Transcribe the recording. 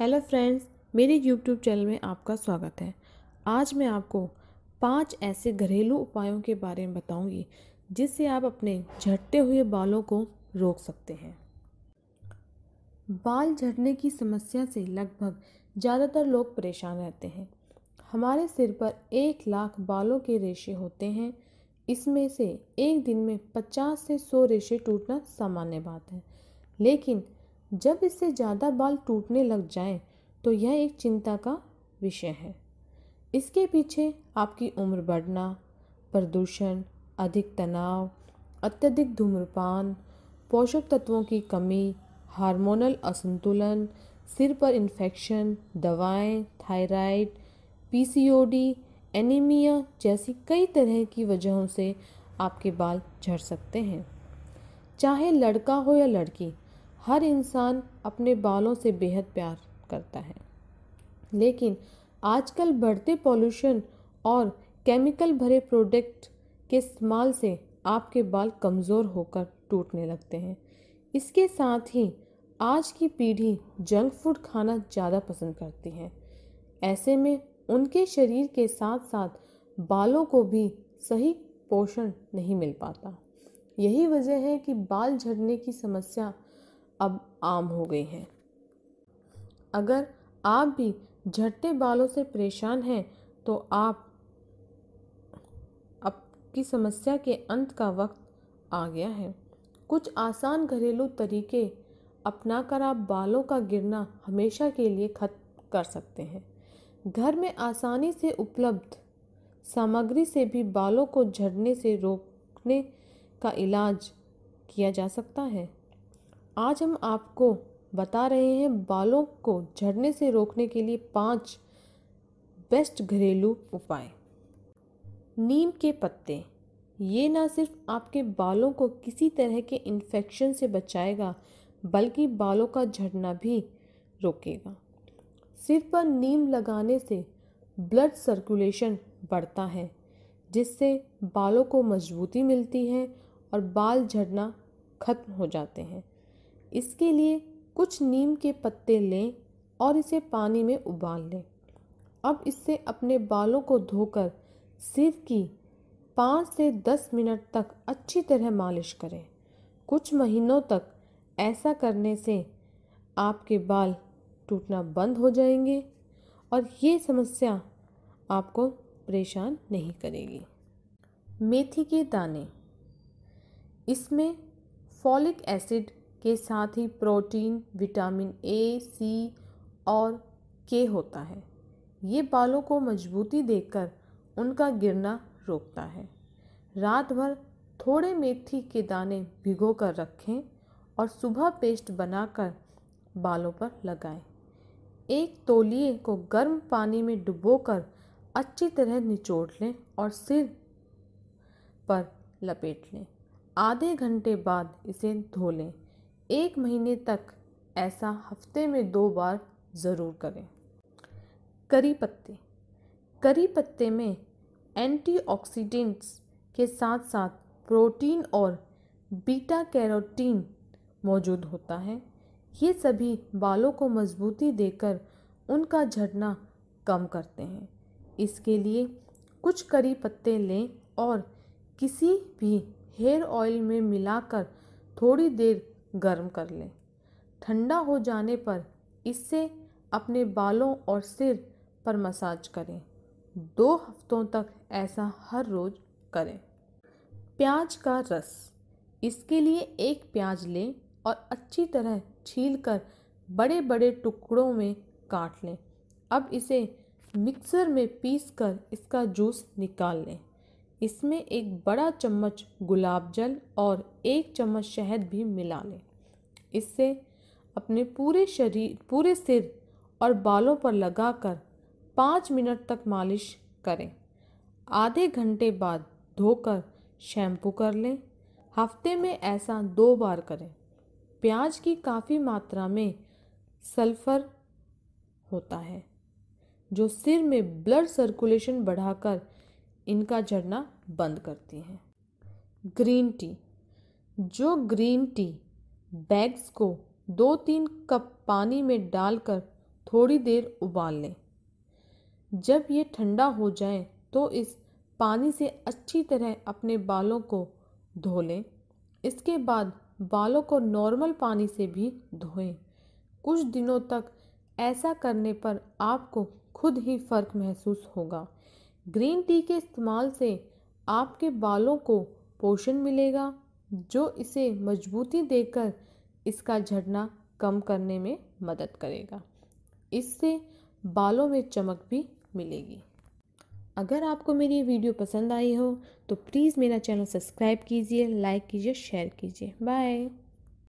Hello friends मेरे YouTube channel में आपका स्वागत है आज मैं आपको पांच ऐसे घरेलू उपायों के बारे में बताऊंगी जिससे आप अपने झटते हुए बालों को रोक सकते हैं बाल झड़ने की समस्या से लगभग ज़्यादातर लोग परेशान रहते हैं हमारे सिर पर एक लाख बालों के रेशे होते हैं इसमें से एक दिन में पचास से सौ रेशे टूटना सामान्य बात है लेकिन जब इससे ज़्यादा बाल टूटने लग जाएं तो यह एक चिंता का विषय है इसके पीछे आपकी उम्र बढ़ना प्रदूषण अधिक तनाव अत्यधिक धूम्रपान पोषक तत्वों की कमी हार्मोनल असंतुलन सिर पर इन्फेक्शन दवाएं, थायराइड पीसीओडी, एनीमिया जैसी कई तरह की वजहों से आपके बाल झड़ सकते हैं चाहे लड़का हो या लड़की हर इंसान अपने बालों से बेहद प्यार करता है लेकिन आजकल बढ़ते पॉल्यूशन और केमिकल भरे प्रोडक्ट के इस्तेमाल से आपके बाल कमज़ोर होकर टूटने लगते हैं इसके साथ ही आज की पीढ़ी जंक फूड खाना ज़्यादा पसंद करती है ऐसे में उनके शरीर के साथ साथ बालों को भी सही पोषण नहीं मिल पाता यही वजह है कि बाल झड़ने की समस्या अब आम हो गई हैं अगर आप भी झटते बालों से परेशान हैं तो आप आपकी समस्या के अंत का वक्त आ गया है कुछ आसान घरेलू तरीके अपना कर आप बालों का गिरना हमेशा के लिए खत्म कर सकते हैं घर में आसानी से उपलब्ध सामग्री से भी बालों को झड़ने से रोकने का इलाज किया जा सकता है आज हम आपको बता रहे हैं बालों को झड़ने से रोकने के लिए पांच बेस्ट घरेलू उपाय नीम के पत्ते ये ना सिर्फ आपके बालों को किसी तरह के इन्फेक्शन से बचाएगा बल्कि बालों का झड़ना भी रोकेगा सिर पर नीम लगाने से ब्लड सर्कुलेशन बढ़ता है जिससे बालों को मजबूती मिलती है और बाल झड़ना खत्म हो जाते हैं इसके लिए कुछ नीम के पत्ते लें और इसे पानी में उबाल लें अब इससे अपने बालों को धोकर सिर की पाँच से दस मिनट तक अच्छी तरह मालिश करें कुछ महीनों तक ऐसा करने से आपके बाल टूटना बंद हो जाएंगे और ये समस्या आपको परेशान नहीं करेगी मेथी के दाने इसमें फॉलिक एसिड के साथ ही प्रोटीन विटामिन ए सी और के होता है ये बालों को मजबूती देकर उनका गिरना रोकता है रात भर थोड़े मेथी के दाने भिगो कर रखें और सुबह पेस्ट बनाकर बालों पर लगाएं। एक तोलिए को गर्म पानी में डुबोकर अच्छी तरह निचोड़ लें और सिर पर लपेट लें आधे घंटे बाद इसे धो लें एक महीने तक ऐसा हफ्ते में दो बार ज़रूर करें करी पत्ते करी पत्ते में एंटीऑक्सीडेंट्स के साथ साथ प्रोटीन और बीटा कैरोटीन मौजूद होता है ये सभी बालों को मजबूती देकर उनका झड़ना कम करते हैं इसके लिए कुछ करी पत्ते लें और किसी भी हेयर ऑयल में मिलाकर थोड़ी देर गर्म कर लें ठंडा हो जाने पर इससे अपने बालों और सिर पर मसाज करें दो हफ्तों तक ऐसा हर रोज़ करें प्याज का रस इसके लिए एक प्याज लें और अच्छी तरह छील कर बड़े बड़े टुकड़ों में काट लें अब इसे मिक्सर में पीस कर इसका जूस निकाल लें इसमें एक बड़ा चम्मच गुलाब जल और एक चम्मच शहद भी मिला लें इससे अपने पूरे शरीर पूरे सिर और बालों पर लगाकर पाँच मिनट तक मालिश करें आधे घंटे बाद धोकर शैम्पू कर लें हफ्ते में ऐसा दो बार करें प्याज की काफ़ी मात्रा में सल्फ़र होता है जो सिर में ब्लड सर्कुलेशन बढ़ाकर इनका झड़ना बंद करती हैं ग्रीन टी जो ग्रीन टी बैग्स को दो तीन कप पानी में डालकर थोड़ी देर उबाल लें जब ये ठंडा हो जाए तो इस पानी से अच्छी तरह अपने बालों को धो लें इसके बाद बालों को नॉर्मल पानी से भी धोएं कुछ दिनों तक ऐसा करने पर आपको खुद ही फ़र्क महसूस होगा ग्रीन टी के इस्तेमाल से आपके बालों को पोषण मिलेगा जो इसे मजबूती देकर इसका झड़ना कम करने में मदद करेगा इससे बालों में चमक भी मिलेगी अगर आपको मेरी वीडियो पसंद आई हो तो प्लीज़ मेरा चैनल सब्सक्राइब कीजिए लाइक कीजिए शेयर कीजिए बाय